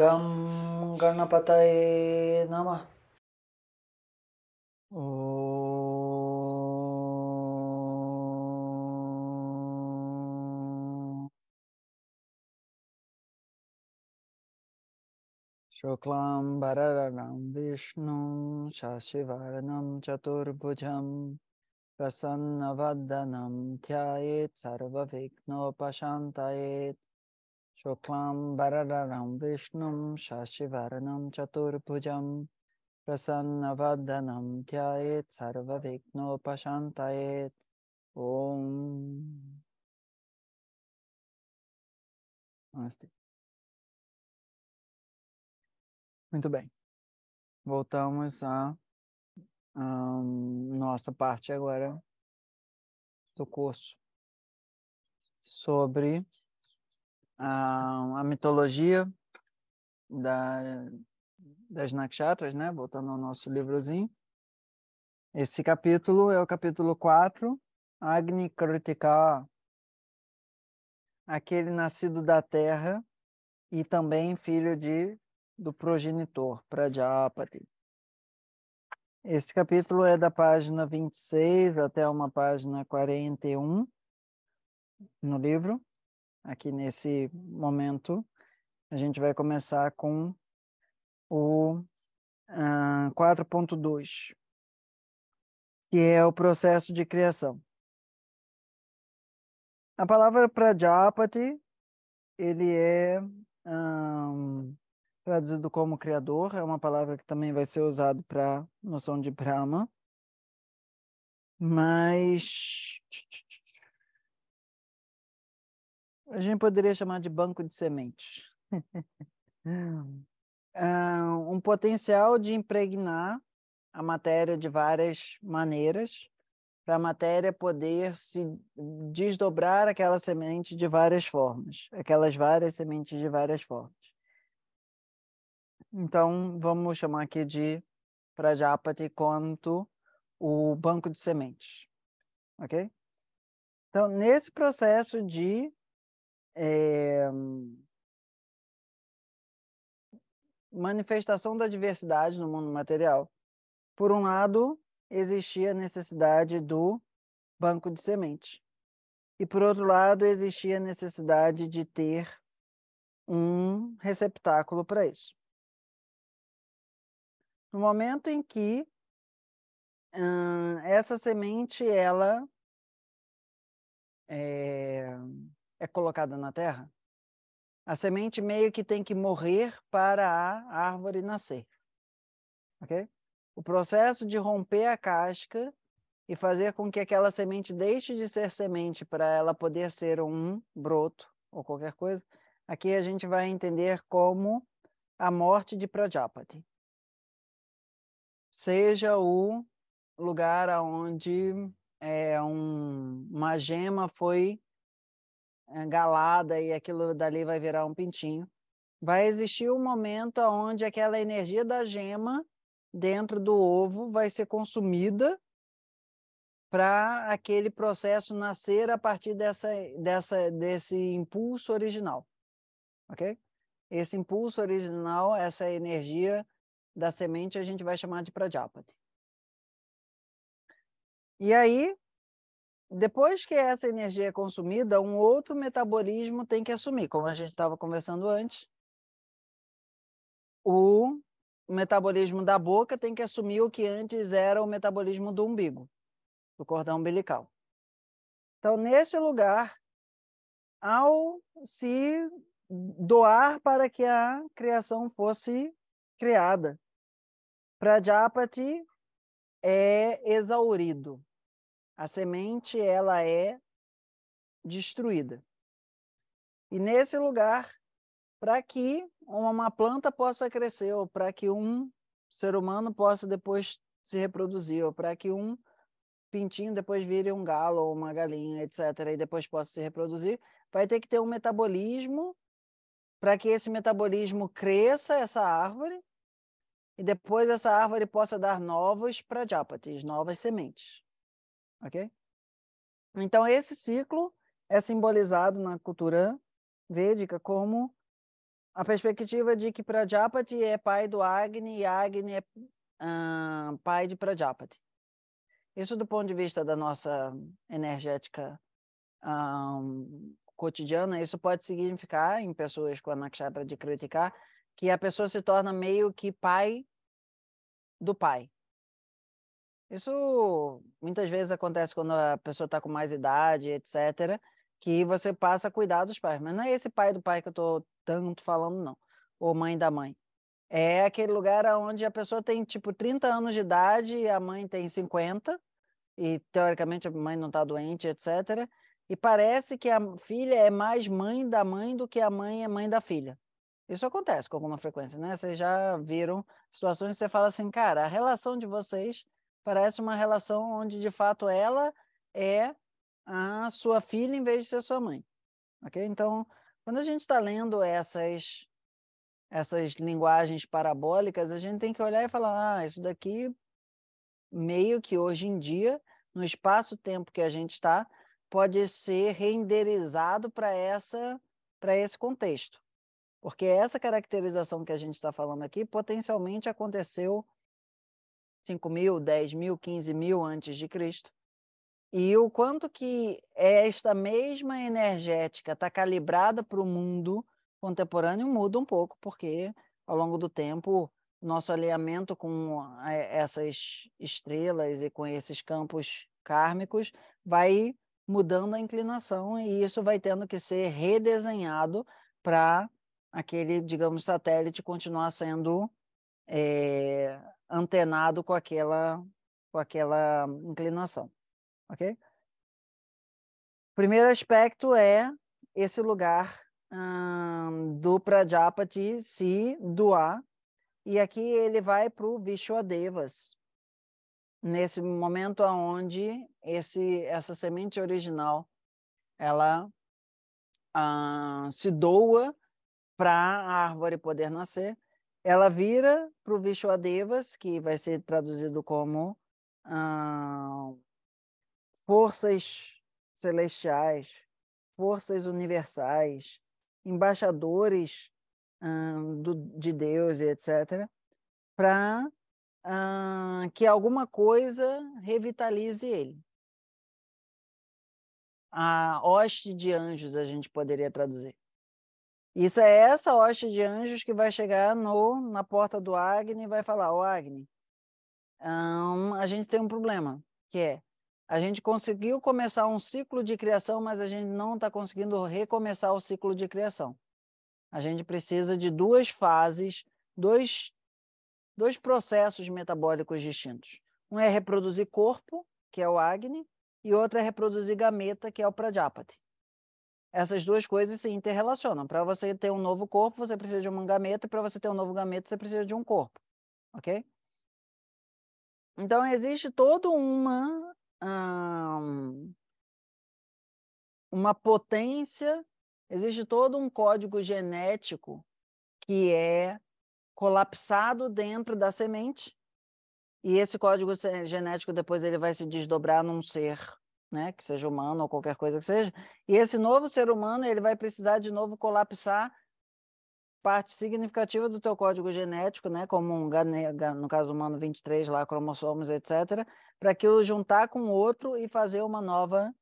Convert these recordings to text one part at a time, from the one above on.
गं गणपतये नमः विष्णु विष्णुं चतुर्भुज प्रसन्न वनम ध्यायेत् सर्वविघ्नोपशान्तयेत् शुक्लां वरदनं विष्णुं शशिवर्णं चतुर्भुजं प्रसन्नवदनं ध्यायेत् सर्वविघ्नोपशान्तयेत् ॐ Namaste. Muito bem. Voltamos à um, nossa parte agora do curso sobre a, ah, a mitologia da, das nakshatras, né? voltando ao nosso livrozinho. Esse capítulo é o capítulo 4, Agni Kritika, aquele nascido da terra e também filho de do progenitor, Pradyapati. Esse capítulo é da página 26 até uma página 41 no livro aqui nesse momento, a gente vai começar com o uh, ah, 4.2, que é o processo de criação. A palavra Prajapati, ele é um, traduzido como criador, é uma palavra que também vai ser usada para noção de Brahma, mas a gente poderia chamar de banco de sementes. Ah, um potencial de impregnar a matéria de várias maneiras, para a matéria poder se desdobrar aquela semente de várias formas, aquelas várias sementes de várias formas. Então, vamos chamar aqui de Prajapati quanto o banco de sementes. Ok? Então, nesse processo de é... Manifestação da diversidade no mundo material. Por um lado, existia a necessidade do banco de semente. E, por outro lado, existia a necessidade de ter um receptáculo para isso. No momento em que hum, essa semente ela é, é colocada na terra, a semente meio que tem que morrer para a árvore nascer. Ok? O processo de romper a casca e fazer com que aquela semente deixe de ser semente para ela poder ser um broto ou qualquer coisa, aqui a gente vai entender como a morte de Prajapati. Seja o lugar onde é, eh, um, uma gema foi eh, galada e aquilo dali vai virar um pintinho. Vai existir um momento onde aquela energia da gema dentro do ovo vai ser consumida para aquele processo nascer a partir dessa, dessa, desse impulso original, ok? Esse impulso original, essa energia da semente, a gente vai chamar de prajapati. E aí, depois que essa energia é consumida, um outro metabolismo tem que assumir, como a gente estava conversando antes. O metabolismo da boca tem que assumir o que antes era o metabolismo do umbigo, do cordão umbilical. Então, nesse lugar, ao se doar para que a criação fosse criada, Prajapati é exaurido a semente ela é destruída. E nesse lugar, para que uma planta possa crescer, ou para que um ser humano possa depois se reproduzir, ou para que um pintinho depois vire um galo ou uma galinha, etc., e depois possa se reproduzir, vai ter que ter um metabolismo para que esse metabolismo cresça essa árvore e depois essa árvore possa dar novos prajapatis, novas sementes ok? Então, esse ciclo é simbolizado na cultura védica como a perspectiva de que Prajapati é pai do Agni e Agni é uh, pai de Prajapati. Isso do ponto de vista da nossa energética um, ah, cotidiana, isso pode significar, em pessoas com a nakshatra de criticar, que a pessoa se torna meio que pai do pai. Isso muitas vezes acontece quando a pessoa está com mais idade, etc., que você passa a cuidar dos pais. Mas não é esse pai do pai que eu estou tanto falando, não. Ou mãe da mãe. É aquele lugar onde a pessoa tem, tipo, 30 anos de idade e a mãe tem 50, e teoricamente a mãe não está doente, etc. E parece que a filha é mais mãe da mãe do que a mãe é mãe da filha. Isso acontece com alguma frequência, né? Vocês já viram situações que você fala assim, cara, a relação de vocês Parece uma relação onde, de fato, ela é a sua filha em vez de ser sua mãe. Ok? Então, quando a gente está lendo essas essas linguagens parabólicas, a gente tem que olhar e falar, ah, isso daqui meio que hoje em dia, no espaço-tempo que a gente está, pode ser renderizado para essa para esse contexto. Porque essa caracterização que a gente está falando aqui potencialmente aconteceu 5 mil, 10 mil, 15 mil antes de Cristo, e o quanto que esta mesma energética está calibrada para o mundo contemporâneo muda um pouco, porque ao longo do tempo nosso alinhamento com eh, essas estrelas e com esses campos kármicos vai mudando a inclinação e isso vai tendo que ser redesenhado para aquele, digamos, satélite continuar sendo é, antenado com aquela, com aquela inclinação, ok? Primeiro aspecto é esse lugar hum, do Prajapati se doar, e aqui ele vai para o Vishwadevas, nesse momento aonde esse, essa semente original ela hum, se doa para a árvore poder nascer ela vira para o Vishwadevas, que vai ser traduzido como ah, forças celestiais, forças universais, embaixadores ah, do, de Deus e etc., para ah, que alguma coisa revitalize ele. A hoste de anjos, a gente poderia traduzir. Isso é essa hoste de anjos que vai chegar no, na porta do Agni e vai falar: Ó, oh, Agni, a gente tem um problema, que é a gente conseguiu começar um ciclo de criação, mas a gente não está conseguindo recomeçar o ciclo de criação. A gente precisa de duas fases, dois, dois processos metabólicos distintos. Um é reproduzir corpo, que é o Agni, e outro é reproduzir gameta, que é o prajapati essas duas coisas se interrelacionam. Para você ter um novo corpo, você precisa de um gameta, e para você ter um novo gameta, você precisa de um corpo. Ok? Então, existe toda uma. Ah, uma potência, existe todo um código genético que é colapsado dentro da semente, e esse código genético depois ele vai se desdobrar num ser né, que seja humano ou qualquer coisa que seja, e esse novo ser humano ele vai precisar de novo colapsar parte significativa do teu código genético, né, como um no caso humano 23 lá cromossomos, etc, para aquilo juntar com outro e fazer uma nova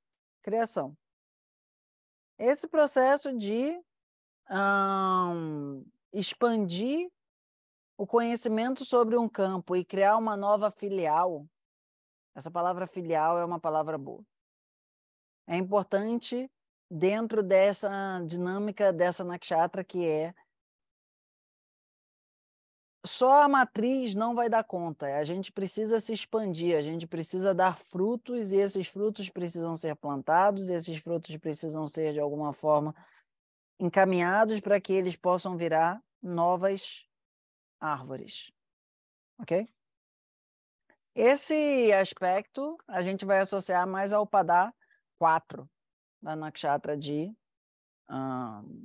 criação. Esse processo de expandir o conhecimento sobre um campo e criar uma nova filial. Essa palavra filial é uma palavra boa é importante dentro dessa dinâmica dessa nakshatra que é só a matriz não vai dar conta. A gente precisa se expandir, a gente precisa dar frutos e esses frutos precisam ser plantados, esses frutos precisam ser de alguma forma encaminhados para que eles possam virar novas árvores. OK? Esse aspecto a gente vai associar mais ao padá 4 da Nakshatra de um,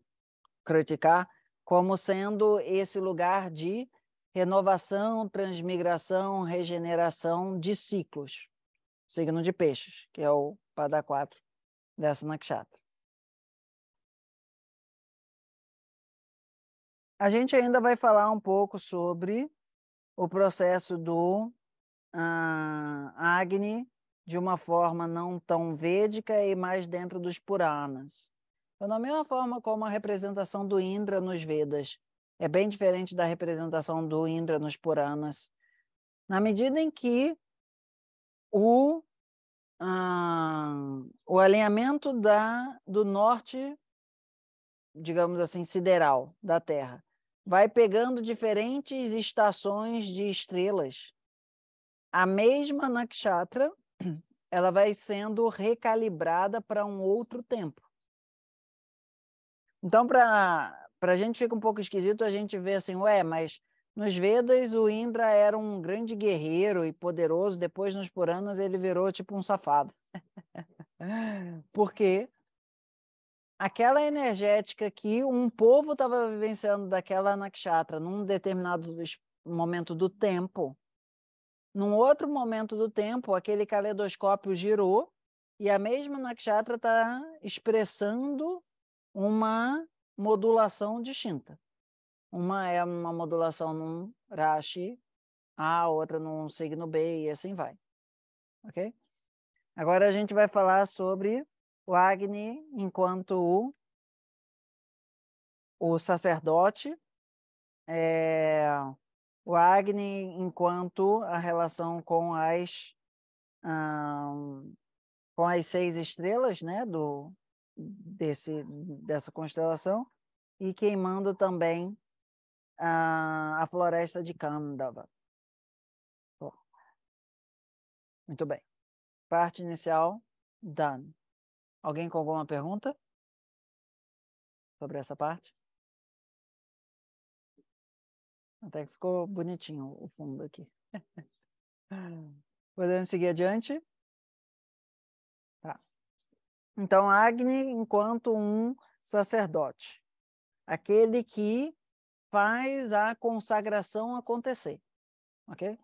como sendo esse lugar de renovação, transmigração, regeneração de ciclos, signo de peixes, que é o Pada 4 dessa Nakshatra. A gente ainda vai falar um pouco sobre o processo do uh, Agni de uma forma não tão védica e mais dentro dos Puranas. Então, da mesma forma como a representação do Indra nos Vedas é bem diferente da representação do Indra nos Puranas, na medida em que o, ah, o alinhamento da, do norte, digamos assim, sideral da Terra, vai pegando diferentes estações de estrelas, a mesma nakshatra, ela vai sendo recalibrada para um outro tempo. Então, para a gente fica um pouco esquisito a gente ver assim, ué, mas nos Vedas o Indra era um grande guerreiro e poderoso, depois nos Puranas ele virou tipo um safado. Porque aquela energética que um povo estava vivenciando daquela nakshatra num determinado momento do tempo, num outro momento do tempo, aquele caleidoscópio girou e a mesma nakshatra está expressando uma modulação distinta. Uma é uma modulação num rashi, a outra num signo B e assim vai. Ok? Agora a gente vai falar sobre o Agni enquanto o, o sacerdote, é, o Agni enquanto a relação com as um, com as seis estrelas, né, do desse dessa constelação e queimando também a, a floresta de Kandava. Muito bem. Parte inicial done. Alguém com alguma pergunta sobre essa parte? Até que ficou bonitinho o fundo aqui. Podemos seguir adiante? Tá. Então, Agni, enquanto um sacerdote, aquele que faz a consagração acontecer, ok?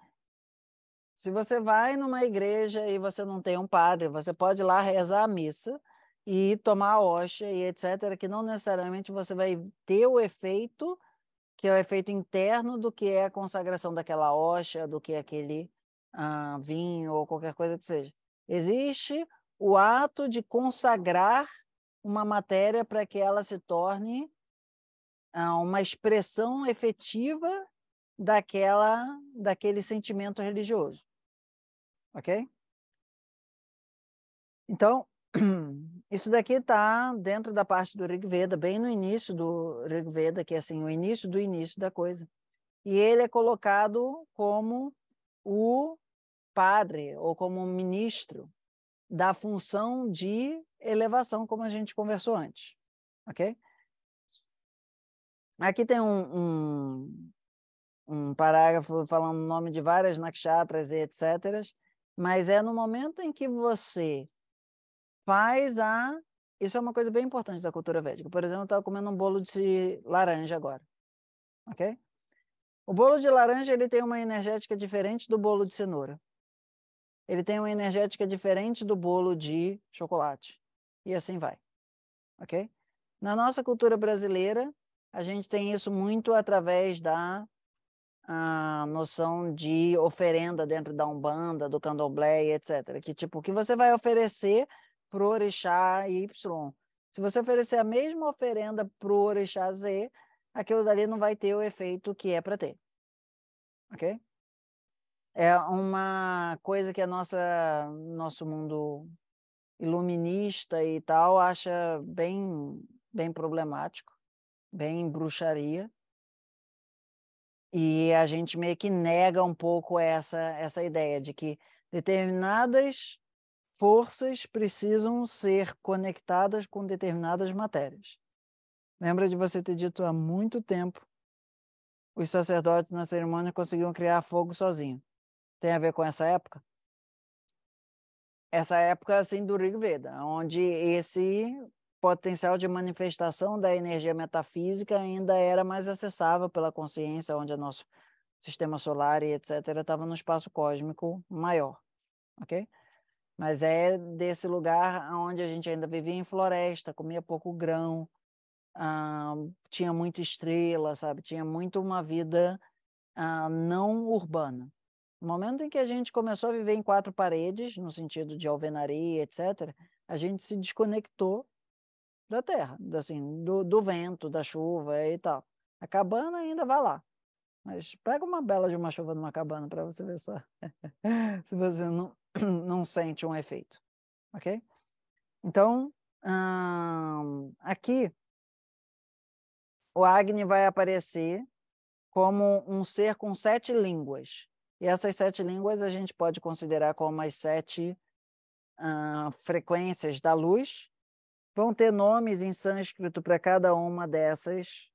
Se você vai numa igreja e você não tem um padre, você pode ir lá rezar a missa e tomar a hóstia e etc., que não necessariamente você vai ter o efeito que é o efeito interno do que é a consagração daquela hoxa, do que é aquele ah, vinho ou qualquer coisa que seja. Existe o ato de consagrar uma matéria para que ela se torne ah, uma expressão efetiva daquela daquele sentimento religioso, ok? Então Isso daqui está dentro da parte do Rig Veda, bem no início do Rig Veda, que é assim, o início do início da coisa. E ele é colocado como o padre ou como ministro da função de elevação, como a gente conversou antes, ok? Aqui tem um, um, um parágrafo falando o nome de várias nakshatras e etc., mas é no momento em que você faz a. Isso é uma coisa bem importante da cultura védica. Por exemplo, eu estava comendo um bolo de laranja agora. Ok? O bolo de laranja ele tem uma energética diferente do bolo de cenoura. Ele tem uma energética diferente do bolo de chocolate. E assim vai. Ok? Na nossa cultura brasileira, a gente tem isso muito através da a noção de oferenda dentro da Umbanda, do Candomblé, etc. Que tipo, o que você vai oferecer para o orixá Y. Se você oferecer a mesma oferenda para o orixá Z, aquilo dali não vai ter o efeito que é para ter. Ok? É uma coisa que a nossa nosso mundo iluminista e tal acha bem bem problemático, bem bruxaria. E a gente meio que nega um pouco essa essa ideia de que determinadas forças precisam ser conectadas com determinadas matérias. Lembra de você ter dito há muito tempo os sacerdotes na cerimônia conseguiam criar fogo sozinho. Tem a ver com essa época? Essa época, assim, do Rig Veda, onde esse potencial de manifestação da energia metafísica ainda era mais acessável pela consciência, onde o nosso sistema solar e etc. estava no espaço cósmico maior, ok? mas é desse lugar onde a gente ainda vivia em floresta, comia pouco grão, ah, tinha muita estrela, sabe? Tinha muito uma vida ah, não urbana. No momento em que a gente começou a viver em quatro paredes, no sentido de alvenaria, etc., a gente se desconectou da terra, assim, do, do vento, da chuva e tal. A cabana ainda vai lá, mas pega uma bela de uma chuva numa cabana para você ver só. se você não, não sente um efeito, ok? Então, hum, aqui, o Agni vai aparecer como um ser com sete línguas. E essas sete línguas a gente pode considerar como as sete frequências da luz. Vão ter nomes em sânscrito para cada uma dessas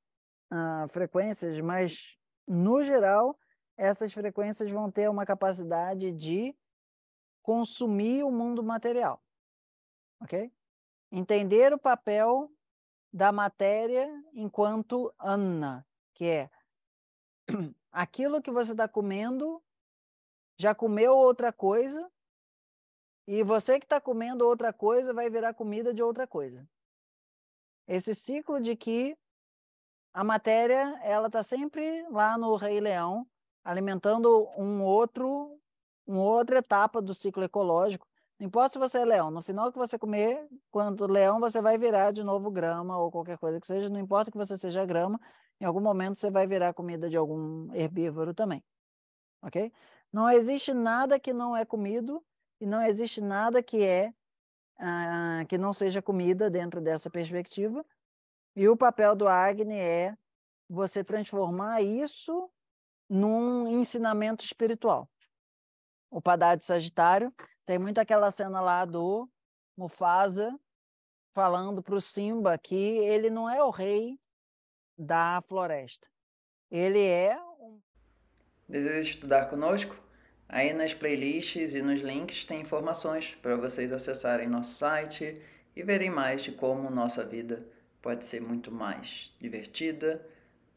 frequências, mas, no geral, essas frequências vão ter uma capacidade de consumir o mundo material. Ok? Entender o papel da matéria enquanto anna, que é aquilo que você está comendo já comeu outra coisa e você que está comendo outra coisa vai virar comida de outra coisa. Esse ciclo de que a matéria ela está sempre lá no Rei Leão alimentando um outro uma outra etapa do ciclo ecológico. Não importa se você é leão, no final que você comer, quando leão, você vai virar de novo grama ou qualquer coisa que seja, não importa que você seja grama, em algum momento você vai virar comida de algum herbívoro também. Ok? Não existe nada que não é comido e não existe nada que é ah, que não seja comida dentro dessa perspectiva. E o papel do Agni é você transformar isso num ensinamento espiritual o Padar de Sagitário, tem muito aquela cena lá do Mufasa falando para o Simba que ele não é o rei da floresta. Ele é um. Deseja estudar conosco? Aí nas playlists e nos links tem informações para vocês acessarem nosso site e verem mais de como nossa vida pode ser muito mais divertida,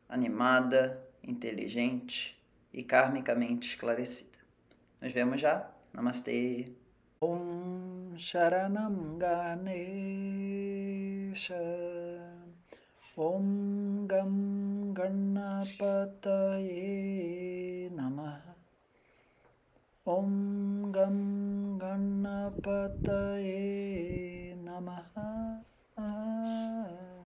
animada, inteligente e karmicamente esclarecida. Nos vemos já. Namastê. Om Sharanam Ganesha Om Gam Ganapataye Namaha ॐ गं गणपतये नमः